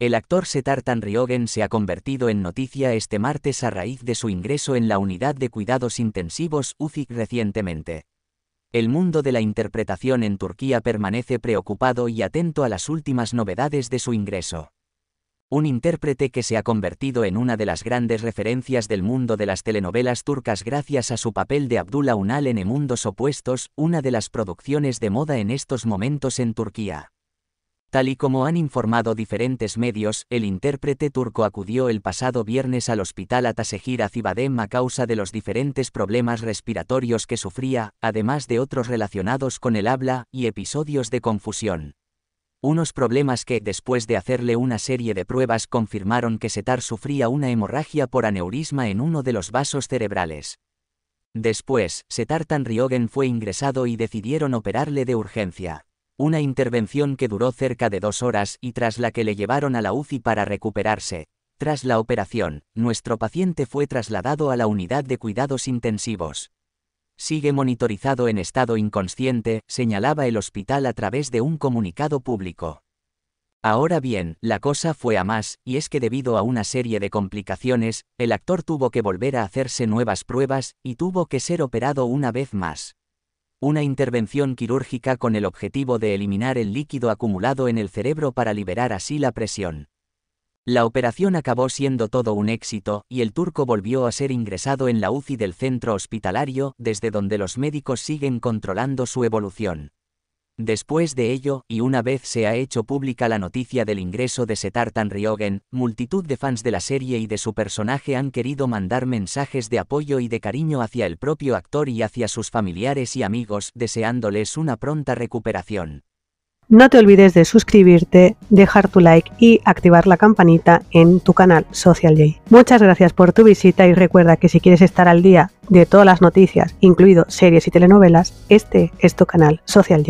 El actor Setartan Ryogen se ha convertido en noticia este martes a raíz de su ingreso en la unidad de cuidados intensivos UCIC recientemente. El mundo de la interpretación en Turquía permanece preocupado y atento a las últimas novedades de su ingreso. Un intérprete que se ha convertido en una de las grandes referencias del mundo de las telenovelas turcas gracias a su papel de Abdullah Unal en Mundos Opuestos, una de las producciones de moda en estos momentos en Turquía. Tal y como han informado diferentes medios, el intérprete turco acudió el pasado viernes al hospital Atasehir Azibadem a causa de los diferentes problemas respiratorios que sufría, además de otros relacionados con el habla y episodios de confusión. Unos problemas que, después de hacerle una serie de pruebas, confirmaron que Setar sufría una hemorragia por aneurisma en uno de los vasos cerebrales. Después, Setar Tanriogen fue ingresado y decidieron operarle de urgencia. Una intervención que duró cerca de dos horas y tras la que le llevaron a la UCI para recuperarse. Tras la operación, nuestro paciente fue trasladado a la unidad de cuidados intensivos. Sigue monitorizado en estado inconsciente, señalaba el hospital a través de un comunicado público. Ahora bien, la cosa fue a más, y es que debido a una serie de complicaciones, el actor tuvo que volver a hacerse nuevas pruebas, y tuvo que ser operado una vez más una intervención quirúrgica con el objetivo de eliminar el líquido acumulado en el cerebro para liberar así la presión. La operación acabó siendo todo un éxito, y el turco volvió a ser ingresado en la UCI del centro hospitalario, desde donde los médicos siguen controlando su evolución. Después de ello, y una vez se ha hecho pública la noticia del ingreso de Setartan Ryogen, multitud de fans de la serie y de su personaje han querido mandar mensajes de apoyo y de cariño hacia el propio actor y hacia sus familiares y amigos, deseándoles una pronta recuperación. No te olvides de suscribirte, dejar tu like y activar la campanita en tu canal Social Muchas gracias por tu visita y recuerda que si quieres estar al día de todas las noticias, incluido series y telenovelas, este es tu canal Social